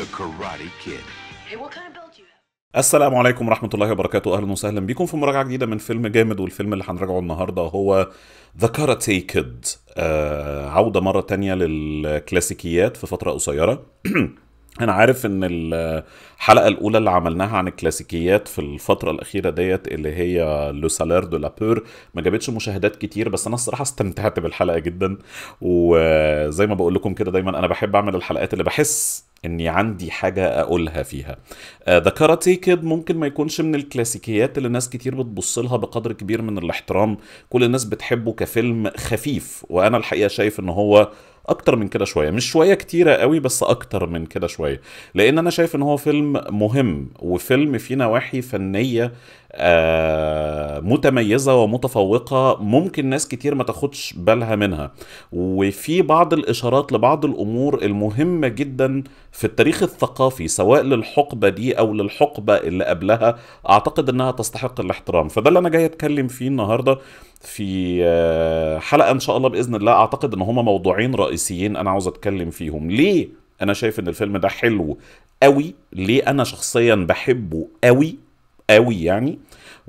The Karate Kid. Hey, what kind of build you have? السلام عليكم ورحمة الله وبركاته أهلا وسهلا بيكم في مراجعة جديدة من فيلم جامد والفيلم اللي هنراجعه النهاردة هو ذا كاراتي كيد عودة مرة تانية للكلاسيكيات في فترة قصيرة انا عارف ان الحلقه الاولى اللي عملناها عن الكلاسيكيات في الفتره الاخيره ديت اللي هي لو سالير دو لابور ما جابتش مشاهدات كتير بس انا الصراحه استمتعت بالحلقه جدا وزي ما بقول لكم كده دايما انا بحب اعمل الحلقات اللي بحس اني عندي حاجه اقولها فيها آه، ذا كاراتيه كيد ممكن ما يكونش من الكلاسيكيات اللي ناس كتير بتبص لها بقدر كبير من الاحترام كل الناس بتحبه كفيلم خفيف وانا الحقيقه شايف ان هو اكتر من كده شويه مش شويه كتيره قوي بس اكتر من كده شويه لان انا شايف ان هو فيلم مهم وفيلم فيه نواحي فنيه آه متميزه ومتفوقه ممكن ناس كتير ما تاخدش بالها منها وفي بعض الاشارات لبعض الامور المهمه جدا في التاريخ الثقافي سواء للحقبه دي او للحقبه اللي قبلها اعتقد انها تستحق الاحترام فده اللي انا جاي اتكلم فيه النهارده في آه، حلقه ان شاء الله باذن الله اعتقد ان هما موضوعين رئيسيين انا عاوز اتكلم فيهم ليه انا شايف ان الفيلم ده حلو قوي ليه انا شخصيا بحبه قوي قوي يعني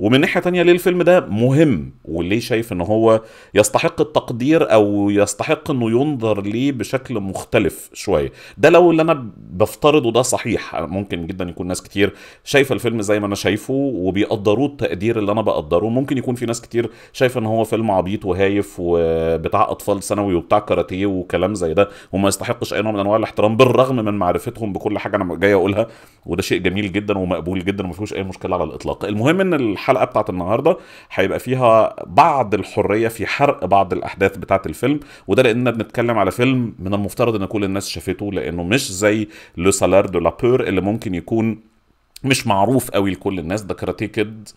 ومن ناحيه تانية ليه الفيلم ده مهم وليه شايف ان هو يستحق التقدير او يستحق انه ينظر ليه بشكل مختلف شويه ده لو اللي انا بفترضه ده صحيح ممكن جدا يكون ناس كتير شايفه الفيلم زي ما انا شايفه وبيقدروه التقدير اللي انا بقدره ممكن يكون في ناس كتير شايفه ان هو فيلم عبيط وهايف وبتاع اطفال ثانوي وبتاع كاراتيه وكلام زي ده وما يستحقش اي نوع من انواع الاحترام بالرغم من معرفتهم بكل حاجه انا جاي اقولها وده شيء جميل جدا ومقبول جدا وما فيهوش اي مشكله على الاطلاق المهم ان الح الحلقه بتاعت النهارده هيبقى فيها بعض الحريه في حرق بعض الاحداث بتاعت الفيلم وده لاننا بنتكلم على فيلم من المفترض ان كل الناس شافته لانه مش زي لو سالار دو لابور اللي ممكن يكون مش معروف قوي لكل الناس ده كاراتيه كيد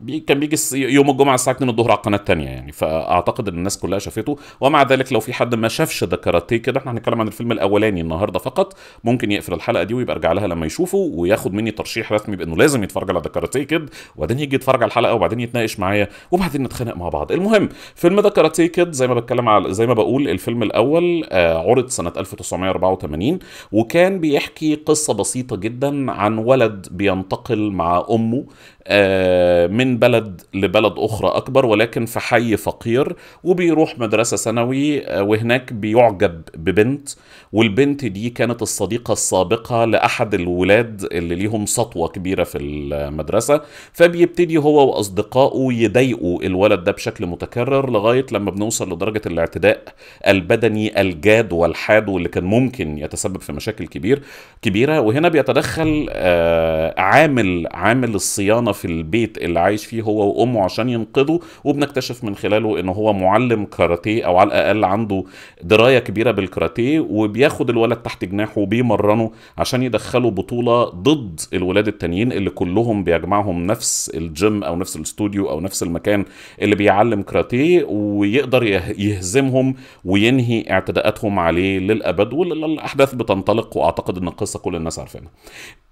بي كان بيجي يوم الجمعه الساعه 2 الظهر على القناه الثانيه يعني فاعتقد ان الناس كلها شافته ومع ذلك لو في حد ما شافش ذا كاراتيه كده احنا هنتكلم عن الفيلم الاولاني النهارده فقط ممكن يقفل الحلقه دي ويبقى ارجع لها لما يشوفه وياخد مني ترشيح رسمي بانه لازم يتفرج على ذا كاراتيه كيد وبعدين يجي يتفرج على الحلقه وبعدين يتناقش معايا وبعدين نتخانق مع بعض المهم فيلم ذا كاراتيه كيد زي ما بتكلم على زي ما بقول الفيلم الاول آه عرض سنه 1984 وكان بيحكي قصه بسيطه جدا عن ولد بينتقل مع امه آه من من بلد لبلد أخرى أكبر ولكن في حي فقير وبيروح مدرسة ثانوي آه، وهناك بيعجب ببنت والبنت دي كانت الصديقة السابقة لأحد الولاد اللي ليهم سطوة كبيرة في المدرسة فبيبتدي هو وأصدقائه يضايقوا الولد ده بشكل متكرر لغاية لما بنوصل لدرجة الاعتداء البدني الجاد والحاد واللي كان ممكن يتسبب في مشاكل كبير كبيرة وهنا بيتدخل آه، عامل عامل الصيانة في البيت اللي عايش فيه هو وامه عشان ينقذه وبنكتشف من خلاله ان هو معلم كاراتيه او على الاقل عنده درايه كبيره بالكاراتيه وبياخد الولد تحت جناحه وبيمرنه عشان يدخله بطوله ضد الولاد التانيين اللي كلهم بيجمعهم نفس الجيم او نفس الاستوديو او نفس المكان اللي بيعلم كاراتيه ويقدر يهزمهم وينهي اعتداءاتهم عليه للابد والاحداث بتنطلق واعتقد ان القصه كل الناس عارفينها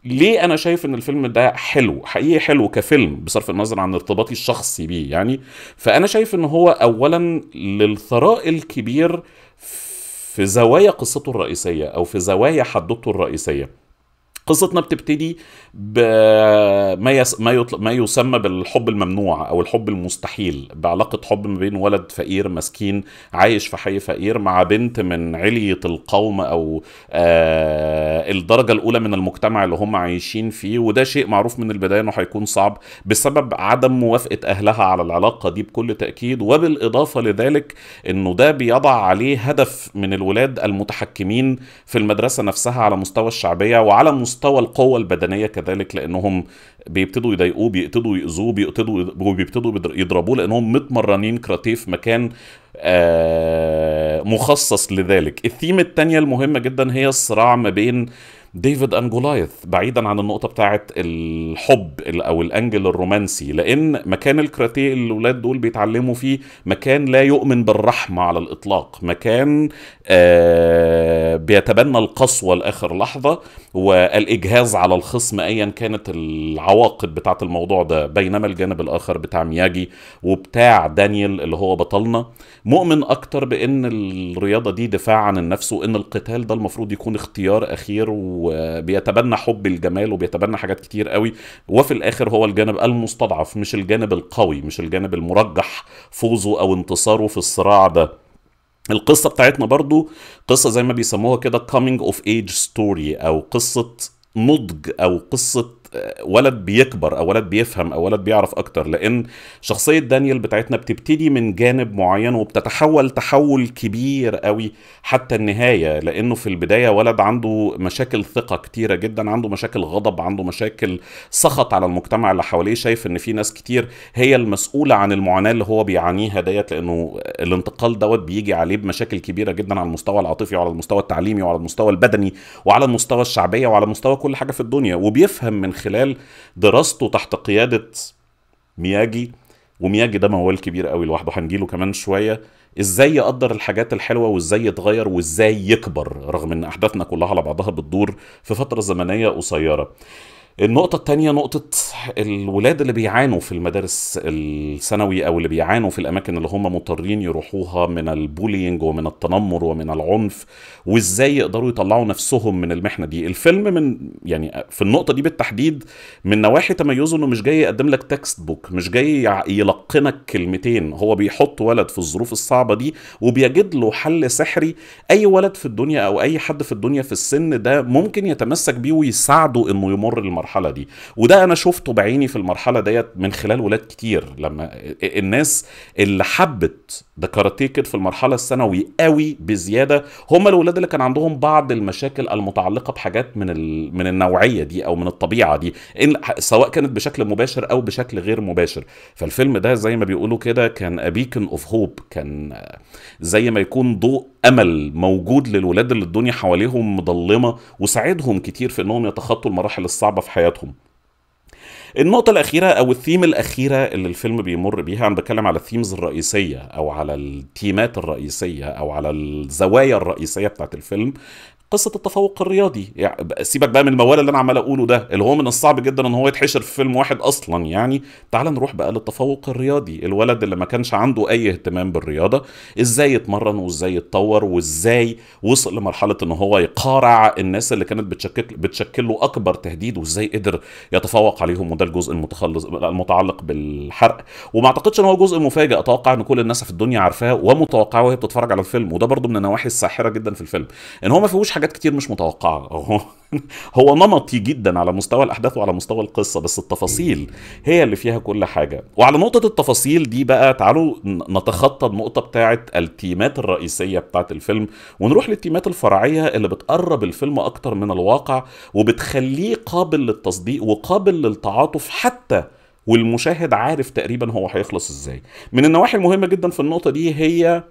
ليه انا شايف ان الفيلم ده حلو حقيقي حلو كفيلم بصرف النظر نظرا عن ارتباطي الشخصي بيه يعني فانا شايف ان هو اولا للثراء الكبير في زوايا قصته الرئيسيه او في زوايا حدوته الرئيسيه قصتنا بتبتدي بما يس... ما, يطل... ما يسمى بالحب الممنوع او الحب المستحيل بعلاقه حب ما بين ولد فقير مسكين عايش في حي فقير مع بنت من عليه القوم او آ... آه، الدرجه الاولى من المجتمع اللي هم عايشين فيه وده شيء معروف من البدايه انه هيكون صعب بسبب عدم موافقه اهلها على العلاقه دي بكل تاكيد وبالاضافه لذلك انه ده بيضع عليه هدف من الولاد المتحكمين في المدرسه نفسها على مستوى الشعبيه وعلى مستوى مستوى القوة البدنية كذلك لأنهم بيبتدوا يضايقوه بيقتدوا يأذوه بيقتدوا بيبتدوا يضربوه لأنهم متمرنين كراتيه في مكان آه، مخصص لذلك الثيم الثانية المهمة جدا هي الصراع ما بين ديفيد انجولايث بعيدا عن النقطه بتاعه الحب او الانجل الرومانسي لان مكان الكراتيه اللي الاولاد دول بيتعلموا فيه مكان لا يؤمن بالرحمه على الاطلاق مكان آه بيتبنى القسوه لاخر لحظه والاجهاز على الخصم ايا كانت العواقب بتاعه الموضوع ده بينما الجانب الاخر بتاع مياجي وبتاع دانيال اللي هو بطلنا مؤمن اكتر بان الرياضه دي دفاع عن النفس وان القتال ده المفروض يكون اختيار اخير و وبيتبنى حب الجمال وبيتبنى حاجات كتير قوي وفي الاخر هو الجانب المستضعف مش الجانب القوي مش الجانب المرجح فوزه او انتصاره في الصراع ده القصه بتاعتنا برضو قصه زي ما بيسموها كده coming of age story او قصه نضج او قصه ولد بيكبر او ولد بيفهم او ولد بيعرف اكتر لان شخصيه دانيال بتاعتنا بتبتدي من جانب معين وبتتحول تحول كبير قوي حتى النهايه لانه في البدايه ولد عنده مشاكل ثقه كتيره جدا عنده مشاكل غضب عنده مشاكل سخط على المجتمع اللي حواليه شايف ان في ناس كتير هي المسؤوله عن المعاناه اللي هو بيعانيها ديت لانه الانتقال دوت بيجي عليه بمشاكل كبيره جدا على المستوى العاطفي وعلى المستوى التعليمي وعلى المستوى البدني وعلى المستوى الشعبيه وعلى مستوى كل حاجه في الدنيا وبيفهم من خلال دراسته تحت قياده مياجي ومياجي ده موال كبير قوي لوحده هنجيله كمان شويه ازاي يقدر الحاجات الحلوه وازاي يتغير وازاي يكبر رغم ان احداثنا كلها على بعضها بتدور في فتره زمنيه قصيره النقطة التانية نقطة الولاد اللي بيعانوا في المدارس الثانوي أو اللي بيعانوا في الأماكن اللي هم مضطرين يروحوها من البولينج ومن التنمر ومن العنف وإزاي يقدروا يطلعوا نفسهم من المحنة دي الفيلم من يعني في النقطة دي بالتحديد من نواحي تميزه إنه مش جاي يقدم لك تكست بوك مش جاي يلقنك كلمتين هو بيحط ولد في الظروف الصعبة دي وبيجد له حل سحري أي ولد في الدنيا أو أي حد في الدنيا في السن ده ممكن يتمسك بيه ويساعده إنه يمر المرحلة المرحله دي وده انا شفته بعيني في المرحله ديت من خلال ولاد كتير لما الناس اللي حبت ده كاراتيه كيد في المرحله الثانوي قوي بزياده هما الولاد اللي كان عندهم بعض المشاكل المتعلقه بحاجات من ال... من النوعيه دي او من الطبيعه دي إن... سواء كانت بشكل مباشر او بشكل غير مباشر فالفيلم ده زي ما بيقولوا كده كان ابيكن اوف هوب كان زي ما يكون ضوء امل موجود للولاد اللي الدنيا حواليهم مضلمة وساعدهم كتير في انهم يتخطوا المراحل الصعبه في حياتهم النقطة الأخيرة أو الثيم الأخيرة اللي الفيلم بيمر بيها أنا بتكلم على الثيمز الرئيسية أو على التيمات الرئيسية أو على الزوايا الرئيسية بتاعت الفيلم قصه التفوق الرياضي يعني سيبك بقى من الموال اللي انا عمال اقوله ده اللي هو من الصعب جدا ان هو يتحشر في فيلم واحد اصلا يعني تعال نروح بقى للتفوق الرياضي الولد اللي ما كانش عنده اي اهتمام بالرياضه ازاي يتمرن وازاي يتطور وازاي وصل لمرحله ان هو يقارع الناس اللي كانت بتشكل بتشكل له اكبر تهديد وازاي قدر يتفوق عليهم وده الجزء المتخلص المتعلق بالحرق وما اعتقدش ان هو جزء مفاجئ اتوقع ان كل الناس في الدنيا عارفاه ومتوقعه وهي بتتفرج على الفيلم وده برضه من النواحي الساحره جدا في الفيلم ان هو ما فيهوش حاجات كتير مش متوقعه هو هو نمطي جدا على مستوى الاحداث وعلى مستوى القصه بس التفاصيل هي اللي فيها كل حاجه وعلى نقطه التفاصيل دي بقى تعالوا نتخطى النقطه بتاعه التيمات الرئيسيه بتاعه الفيلم ونروح للتيمات الفرعيه اللي بتقرب الفيلم اكتر من الواقع وبتخليه قابل للتصديق وقابل للتعاطف حتى والمشاهد عارف تقريبا هو هيخلص ازاي من النواحي المهمه جدا في النقطه دي هي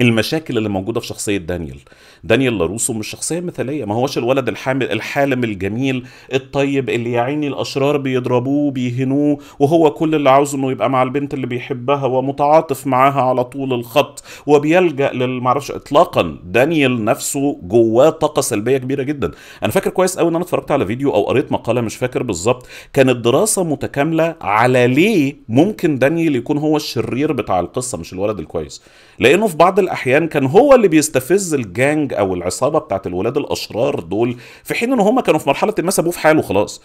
المشاكل اللي موجوده في شخصيه دانيال دانيال لاروسو مش شخصيه مثاليه ما هوش الولد الحامل الحالم الجميل الطيب اللي يا عيني الاشرار بيضربوه بيهنوه وهو كل اللي عاوزه انه يبقى مع البنت اللي بيحبها ومتعاطف معاها على طول الخط وبيلجا للمعرفش اطلاقا دانيال نفسه جواه طاقه سلبيه كبيره جدا انا فاكر كويس قوي ان انا اتفرجت على فيديو او قريت مقاله مش فاكر بالظبط كانت دراسه متكامله على ليه ممكن دانيال يكون هو الشرير بتاع القصه مش الولد الكويس لانه في بعض الاحيان كان هو اللي بيستفز الجانج او العصابه بتاعت الولاد الاشرار دول في حين ان هم كانوا في مرحله ما سابوه في حاله خلاص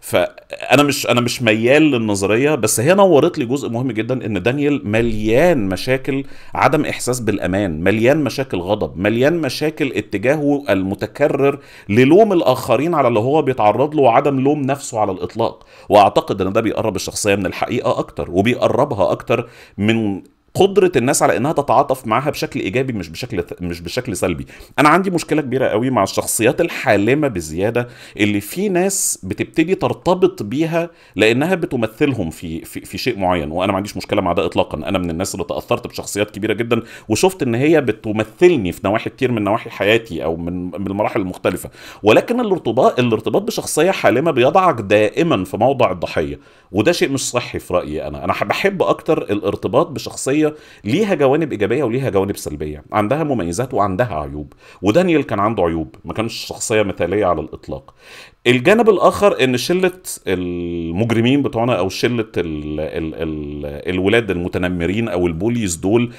فانا مش انا مش ميال للنظريه بس هي نورت لي جزء مهم جدا ان دانيال مليان مشاكل عدم احساس بالامان مليان مشاكل غضب مليان مشاكل اتجاهه المتكرر للوم الاخرين على اللي هو بيتعرض له وعدم لوم نفسه على الاطلاق واعتقد ان ده بيقرب الشخصيه من الحقيقه اكتر وبيقربها اكتر من قدره الناس على انها تتعاطف معاها بشكل ايجابي مش بشكل مش بشكل سلبي انا عندي مشكله كبيره قوي مع الشخصيات الحالمه بزياده اللي في ناس بتبتدي ترتبط بيها لانها بتمثلهم في في, في شيء معين وانا ما عنديش مشكله مع ده اطلاقا انا من الناس اللي تاثرت بشخصيات كبيره جدا وشفت ان هي بتمثلني في نواحي كتير من نواحي حياتي او من من المراحل المختلفه ولكن الارتباط الارتباط بشخصيه حالمه بيضعك دائما في موضع الضحيه وده شيء مش صحي في رايي انا انا بحب اكتر الارتباط بشخصيه ليها جوانب ايجابيه وليها جوانب سلبيه عندها مميزات وعندها عيوب ودانيال كان عنده عيوب ما كانش شخصيه مثاليه على الاطلاق الجانب الاخر ان شله المجرمين بتوعنا او شله ال ال ال الولاد المتنمرين او البوليس دول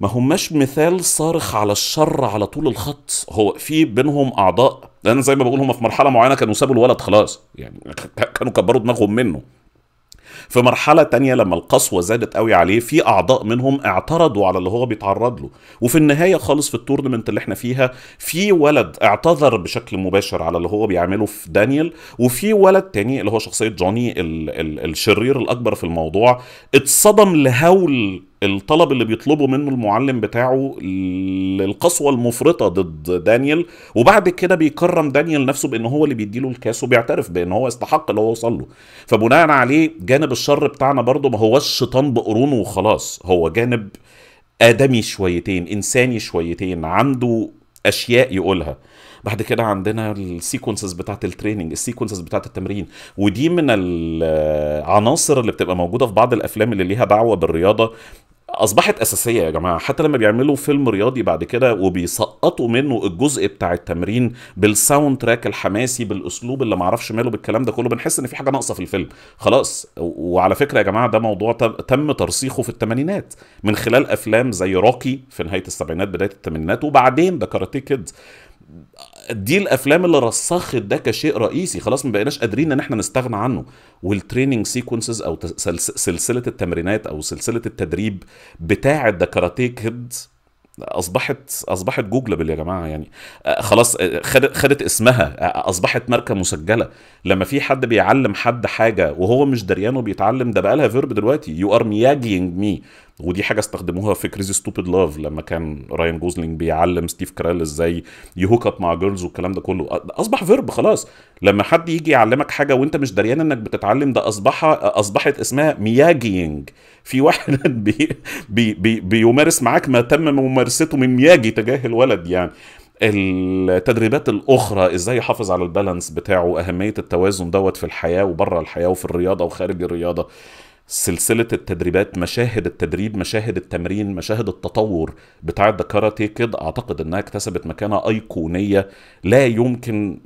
ما هماش مثال صارخ على الشر على طول الخط هو في بينهم اعضاء لان زي ما بقول هم في مرحله معينه كانوا سابوا الولد خلاص يعني كانوا كبروا دماغهم منه في مرحله تانية لما القسوه زادت قوي عليه في اعضاء منهم اعترضوا على اللي هو بيتعرض له وفي النهايه خالص في التورنمنت اللي احنا فيها في ولد اعتذر بشكل مباشر على اللي هو بيعمله في دانيال وفي ولد تاني اللي هو شخصيه جوني الشرير الاكبر في الموضوع اتصدم لهول الطلب اللي بيطلبه منه المعلم بتاعه للقسوة المفرطة ضد دانيال وبعد كده بيكرم دانيال نفسه بان هو اللي بيديله الكاس وبيعترف بان هو استحق اللي هو وصل له فبناء عليه جانب الشر بتاعنا برضه ما هو الشيطان بقرونه وخلاص هو جانب آدمي شويتين إنساني شويتين عنده أشياء يقولها بعد كده عندنا السيكونسز بتاعت التريننج السيكونسز بتاعت التمرين ودي من العناصر آه، اللي بتبقى موجوده في بعض الافلام اللي ليها دعوه بالرياضه اصبحت اساسيه يا جماعه حتى لما بيعملوا فيلم رياضي بعد كده وبيسقطوا منه الجزء بتاع التمرين بالساوند تراك الحماسي بالاسلوب اللي معرفش ماله بالكلام ده كله بنحس ان في حاجه ناقصه في الفيلم خلاص وعلى فكره يا جماعه ده موضوع تم ترسيخه في الثمانينات من خلال افلام زي روكي في نهايه السبعينات بدايه الثمانينات وبعدين ذا كاراتيه كيدز دي الافلام اللي رسخت ده كشيء رئيسي خلاص ما بقيناش قادرين ان احنا نستغنى عنه والتريننج سيكونسز او سلسله التمرينات او سلسله التدريب بتاعه ذا كاراتيه كيدز اصبحت اصبحت جوجلبل يا جماعه يعني آه، خلاص آه، خدت خدت اسمها آه، اصبحت ماركه مسجله لما في حد بيعلم حد حاجه وهو مش دريان وبيتعلم ده بقى لها فيرب دلوقتي يو ار مياجينج مي ودي حاجه استخدموها في كريزي ستوبيد لاف لما كان راين جوزلينج بيعلم ستيف كرال ازاي يهوك اب مع جيرلز والكلام ده كله اصبح فيرب خلاص لما حد يجي يعلمك حاجه وانت مش دريان انك بتتعلم ده اصبح اصبحت اسمها مياجينج في واحد بي بي بي بيمارس معاك ما تم ممارسته من مياجي تجاه الولد يعني التدريبات الاخرى ازاي يحافظ على البالانس بتاعه اهميه التوازن دوت في الحياه وبره الحياه وفي الرياضه وخارج الرياضه سلسلة التدريبات مشاهد التدريب مشاهد التمرين مشاهد التطور بتاعة ذا كاراتيه كيد أعتقد أنها اكتسبت مكانة أيقونية لا يمكن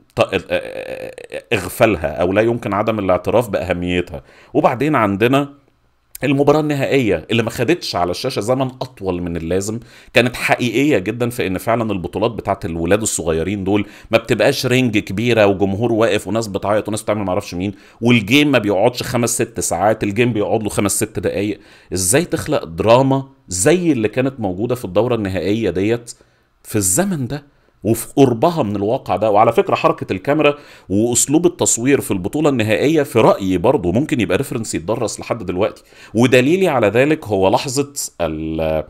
إغفالها أو لا يمكن عدم الاعتراف بأهميتها وبعدين عندنا المباراة النهائية اللي ما خدتش على الشاشة زمن أطول من اللازم كانت حقيقية جدا في إن فعلا البطولات بتاعت الولاد الصغيرين دول ما بتبقاش رينج كبيرة وجمهور واقف وناس بتعيط وناس بتعمل معرفش مين والجيم ما بيقعدش خمس ست ساعات الجيم بيقعد له خمس ست دقايق إزاي تخلق دراما زي اللي كانت موجودة في الدورة النهائية ديت في الزمن ده وفي قربها من الواقع ده وعلى فكره حركه الكاميرا واسلوب التصوير في البطوله النهائيه في رايي برضه ممكن يبقى ريفرنس يتدرس لحد دلوقتي ودليلي على ذلك هو لحظه ال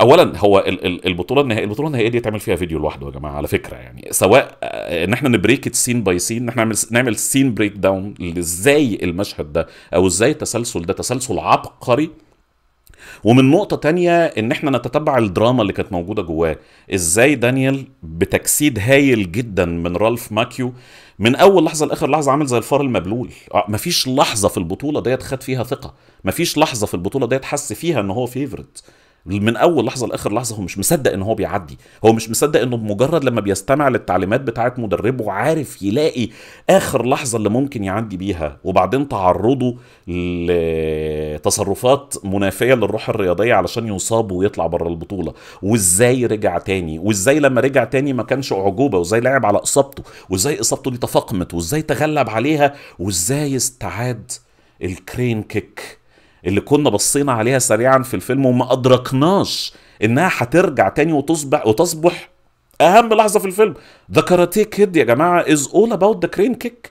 اولا هو البطوله النهائيه البطوله النهائيه دي تعمل فيها فيديو لوحده يا جماعه على فكره يعني سواء ان احنا نبريك سين باي سين ان احنا نعمل نعمل سين بريك داون ازاي المشهد ده او ازاي التسلسل ده تسلسل عبقري ومن نقطة تانية ان احنا نتتبع الدراما اللي كانت موجودة جواه ازاي دانيال بتجسيد هايل جدا من رالف ماكيو من اول لحظة لاخر لحظة عامل زي الفار المبلول آه، مفيش لحظة في البطولة ديت خد فيها ثقة مفيش لحظة في البطولة ديت حس فيها ان هو فيفرت من اول لحظه لاخر لحظه هو مش مصدق ان هو بيعدي هو مش مصدق انه بمجرد لما بيستمع للتعليمات بتاعه مدربه عارف يلاقي اخر لحظه اللي ممكن يعدي بيها وبعدين تعرضه لتصرفات منافيه للروح الرياضيه علشان يصاب ويطلع بره البطوله وازاي رجع تاني وازاي لما رجع تاني ما كانش اعجوبه وازاي لعب على اصابته وازاي اصابته دي تفاقمت وازاي تغلب عليها وازاي استعاد الكرين كيك اللي كنا بصينا عليها سريعا في الفيلم وما ادركناش انها هترجع تاني وتصبح وتصبح اهم لحظه في الفيلم ذا كاراتيه كيد يا جماعه از اول اباوت ذا كرين كيك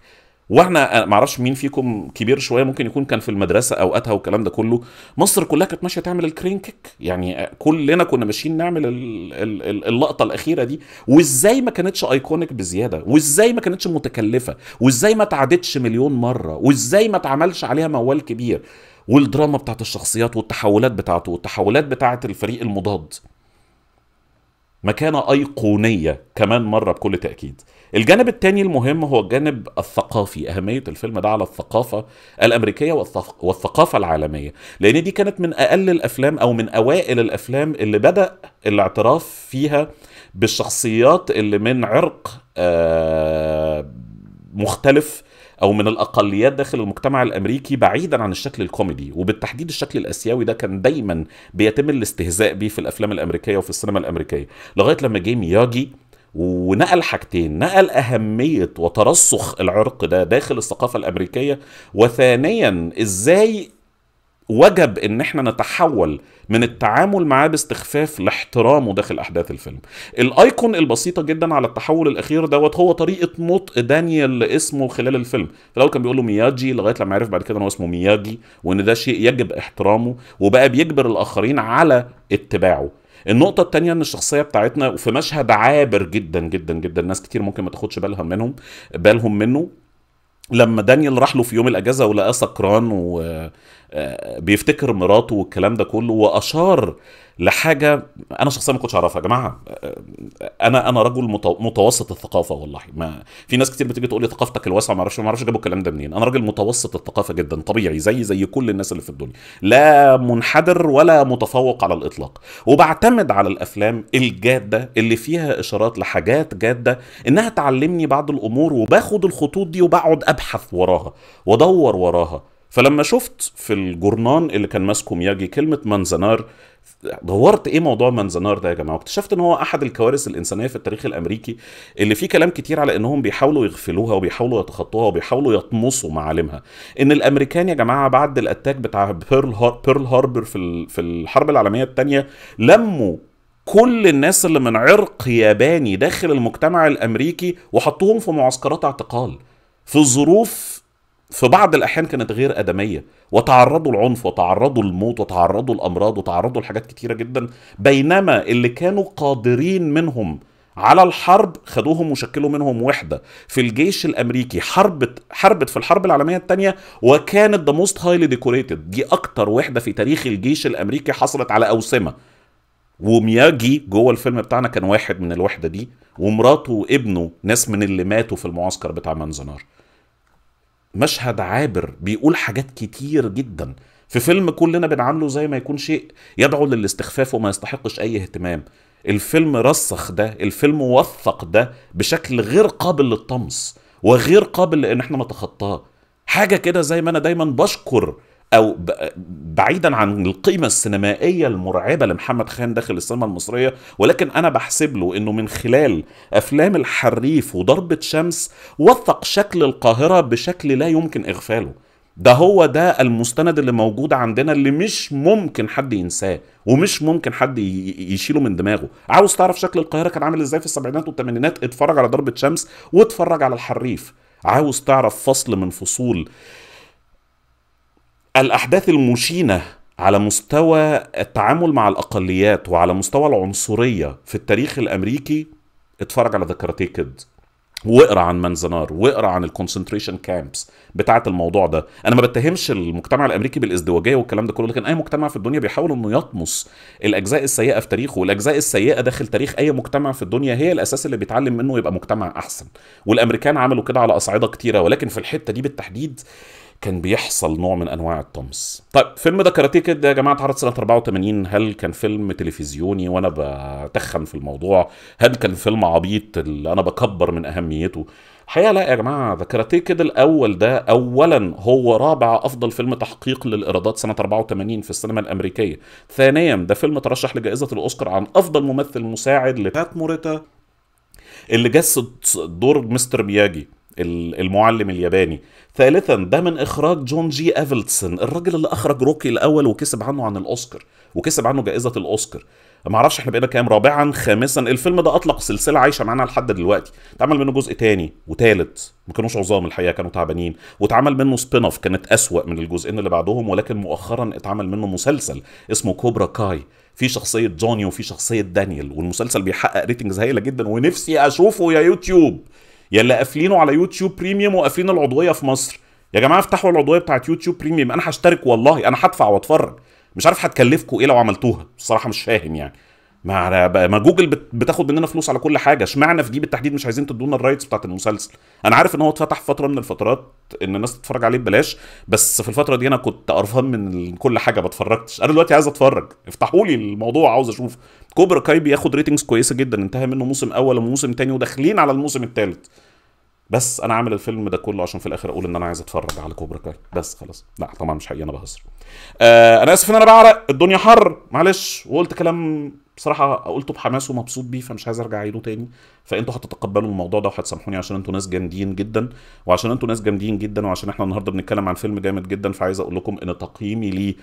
واحنا ما اعرفش مين فيكم كبير شويه ممكن يكون كان في المدرسه اوقاتها والكلام ده كله مصر كلها كانت ماشيه تعمل الكرين كيك يعني كلنا كنا ماشيين نعمل اللقطه الاخيره دي وازاي ما كانتش ايكونيك بزياده وازاي ما كانتش متكلفه وازاي ما اتعدتش مليون مره وازاي ما اتعملش عليها موال كبير والدراما بتاعت الشخصيات والتحولات بتاعته والتحولات بتاعت الفريق المضاد مكانة أيقونية كمان مرة بكل تأكيد الجانب الثاني المهم هو الجانب الثقافي أهمية الفيلم ده على الثقافة الأمريكية والثقافة العالمية لأن دي كانت من أقل الأفلام أو من أوائل الأفلام اللي بدأ الاعتراف فيها بالشخصيات اللي من عرق آه، مختلف او من الاقليات داخل المجتمع الامريكي بعيدا عن الشكل الكوميدي وبالتحديد الشكل الاسيوي ده كان دايما بيتم الاستهزاء بيه في الافلام الامريكيه وفي السينما الامريكيه لغايه لما جه مياجي ونقل حاجتين نقل أهمية وترسخ العرق ده داخل الثقافة الأمريكية وثانيا إزاي وجب ان احنا نتحول من التعامل معاه باستخفاف لاحترامه داخل احداث الفيلم الايكون البسيطه جدا على التحول الاخير دوت هو طريقه نطق دانيال اسمه خلال الفيلم فلو كان بيقول له مياجي لغايه لما عرف بعد كده ان هو اسمه مياجي وان ده شيء يجب احترامه وبقى بيجبر الاخرين على اتباعه النقطة التانية ان الشخصية بتاعتنا وفي مشهد عابر جدا جدا جدا ناس كتير ممكن ما تاخدش بالها منهم بالهم منه لما دانيال راح له في يوم الاجازه ولقاه سكران و... آه، بيفتكر مراته والكلام ده كله واشار لحاجه انا شخصيا ما كنتش اعرفها يا جماعه آه، انا انا رجل متوسط الثقافه والله ما في ناس كتير بتيجي تقول لي ثقافتك الواسعه ما اعرفش إيه، ما اعرفش جابوا الكلام ده منين انا راجل متوسط الثقافه جدا طبيعي زي زي كل الناس اللي في الدنيا لا منحدر ولا متفوق على الاطلاق وبعتمد على الافلام الجاده اللي فيها اشارات لحاجات جاده انها تعلمني بعض الامور وباخد الخطوط دي وبقعد ابحث وراها وادور وراها فلما شفت في الجورنان اللي كان ماسكه مياجي كلمه منزنار دورت ايه موضوع منزنار ده يا جماعه واكتشفت ان هو احد الكوارث الانسانيه في التاريخ الامريكي اللي فيه كلام كتير على انهم بيحاولوا يغفلوها وبيحاولوا يتخطوها وبيحاولوا يطمسوا معالمها ان الامريكان يا جماعه بعد الاتاك بتاع بيرل, هاربر في في الحرب العالميه الثانيه لموا كل الناس اللي من عرق ياباني داخل المجتمع الامريكي وحطوهم في معسكرات اعتقال في ظروف في بعض الاحيان كانت غير ادميه وتعرضوا للعنف وتعرضوا للموت وتعرضوا لامراض وتعرضوا لحاجات كتيره جدا بينما اللي كانوا قادرين منهم على الحرب خدوهم وشكلوا منهم وحده في الجيش الامريكي حربت حربت في الحرب العالميه الثانيه وكانت ذا موست هايلي ديكوريتد دي اكتر وحده في تاريخ الجيش الامريكي حصلت على اوسمه ومياجي جوه الفيلم بتاعنا كان واحد من الوحده دي ومراته وابنه ناس من اللي ماتوا في المعسكر بتاع منزنار مشهد عابر بيقول حاجات كتير جدا في فيلم كلنا بنعامله زي ما يكون شيء يدعو للاستخفاف وما يستحقش اي اهتمام الفيلم رسخ ده الفيلم وثق ده بشكل غير قابل للطمس وغير قابل لان احنا نتخطاه حاجه كده زي ما انا دايما بشكر او بعيدا عن القيمه السينمائيه المرعبه لمحمد خان داخل السينما المصريه ولكن انا بحسب له انه من خلال افلام الحريف وضربه شمس وثق شكل القاهره بشكل لا يمكن اغفاله ده هو ده المستند اللي موجود عندنا اللي مش ممكن حد ينساه ومش ممكن حد يشيله من دماغه عاوز تعرف شكل القاهره كان عامل ازاي في السبعينات والثمانينات اتفرج على ضربه شمس واتفرج على الحريف عاوز تعرف فصل من فصول الأحداث المشينة على مستوى التعامل مع الأقليات وعلى مستوى العنصرية في التاريخ الأمريكي اتفرج على ذا كاراتيه كيد واقرا عن منزنار واقرا عن الكونسنتريشن كامبس بتاعه الموضوع ده انا ما بتهمش المجتمع الامريكي بالازدواجيه والكلام ده كله لكن اي مجتمع في الدنيا بيحاول انه يطمس الاجزاء السيئه في تاريخه والاجزاء السيئه داخل تاريخ اي مجتمع في الدنيا هي الاساس اللي بيتعلم منه يبقى مجتمع احسن والامريكان عملوا كده على اصعده كتيره ولكن في الحته دي بالتحديد كان بيحصل نوع من انواع الطمس طيب فيلم ده كاراتيه كده يا جماعه اتعرض سنه 84 هل كان فيلم تلفزيوني وانا بتخن في الموضوع هل كان فيلم عبيط اللي انا بكبر من اهميته الحقيقه لا يا جماعه ده كاراتيه كده الاول ده اولا هو رابع افضل فيلم تحقيق للايرادات سنه 84 في السينما الامريكيه ثانيا ده فيلم ترشح لجائزه الاوسكار عن افضل ممثل مساعد لتات موريتا اللي جسد دور مستر مياجي المعلم الياباني ثالثا ده من اخراج جون جي افلتسون الراجل اللي اخرج روكي الاول وكسب عنه عن الاوسكار وكسب عنه جائزه الاوسكار ما اعرفش احنا بقينا كام رابعا خامسا الفيلم ده اطلق سلسله عايشه معانا لحد دلوقتي اتعمل منه جزء تاني وتالت ما كانوش عظام الحقيقه كانوا تعبانين واتعمل منه سبين اوف كانت اسوا من الجزئين اللي بعدهم ولكن مؤخرا اتعمل منه مسلسل اسمه كوبرا كاي في شخصيه جوني وفي شخصيه دانيال والمسلسل بيحقق ريتنجز هايله جدا ونفسي اشوفه يا يوتيوب يا اللي قافلينه على يوتيوب بريميوم وقافلين العضويه في مصر يا جماعه افتحوا العضويه بتاعت يوتيوب بريميوم انا هشترك والله انا هدفع واتفرج مش عارف هتكلفكم ايه لو عملتوها الصراحه مش فاهم يعني ما ما جوجل بتاخد مننا فلوس على كل حاجه اشمعنى في دي بالتحديد مش عايزين تدونا الرايتس بتاعت المسلسل انا عارف ان هو اتفتح فتره من الفترات ان الناس تتفرج عليه ببلاش بس في الفتره دي انا كنت قرفان من كل حاجه ما اتفرجتش انا دلوقتي عايز اتفرج افتحوا لي الموضوع عاوز اشوف كوبرا كاي بياخد ريتنجز كويسه جدا انتهى منه موسم اول وموسم تاني وداخلين على الموسم الثالث بس انا عامل الفيلم ده كله عشان في الاخر اقول ان انا عايز اتفرج على كوبرا كاي بس خلاص لا طبعا مش حقيقي انا بهزر آه انا اسف ان انا بعرق الدنيا حر معلش وقلت كلام بصراحه قلته بحماس ومبسوط بيه فمش عايز ارجع اعيده تاني فانتوا هتتقبلوا الموضوع ده وهتسامحوني عشان انتوا ناس جامدين جدا وعشان انتوا ناس جامدين جدا وعشان احنا النهارده بنتكلم عن فيلم جامد جدا فعايز اقول لكم ان تقييمي ليه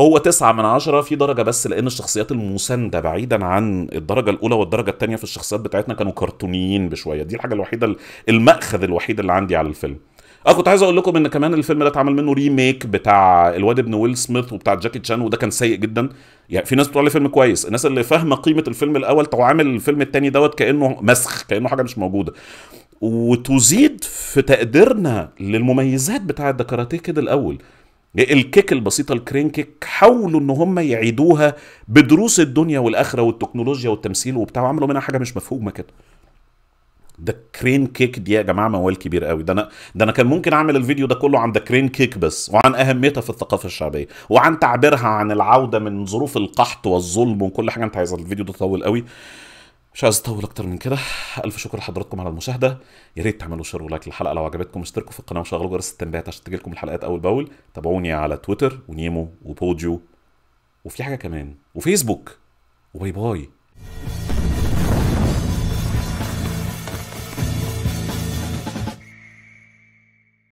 هو تسعة من عشرة في درجة بس لأن الشخصيات المساندة بعيدا عن الدرجة الأولى والدرجة الثانية في الشخصيات بتاعتنا كانوا كرتونيين بشوية دي الحاجة الوحيدة المأخذ الوحيد اللي عندي على الفيلم اه كنت عايز اقول لكم ان كمان الفيلم ده اتعمل منه ريميك بتاع الواد ابن ويل سميث وبتاع جاكي تشان وده كان سيء جدا يعني في ناس بتقول عليه فيلم كويس الناس اللي فاهمه قيمه الفيلم الاول تو عامل الفيلم الثاني دوت كانه مسخ كانه حاجه مش موجوده وتزيد في تقديرنا للمميزات بتاعه الدكاراتيه كاراتيه كده الاول الكيك البسيطه الكرين كيك حاولوا ان هم يعيدوها بدروس الدنيا والاخره والتكنولوجيا والتمثيل وبتاع وعملوا منها حاجه مش مفهومه كده ده كرين كيك دي يا جماعه موال كبير قوي ده انا ده انا كان ممكن اعمل الفيديو ده كله عن ده كرين كيك بس وعن اهميتها في الثقافه الشعبيه وعن تعبيرها عن العوده من ظروف القحط والظلم وكل حاجه انت عايزها الفيديو ده طويل قوي مش عايز اطول اكتر من كده الف شكر لحضراتكم على المشاهده يا ريت تعملوا شير ولايك للحلقه لو عجبتكم اشتركوا في القناه وشغلوا جرس التنبيهات عشان تجيلكم الحلقات اول باول تابعوني على تويتر ونيمو وبوديو وفي حاجه كمان وفيسبوك وباي باي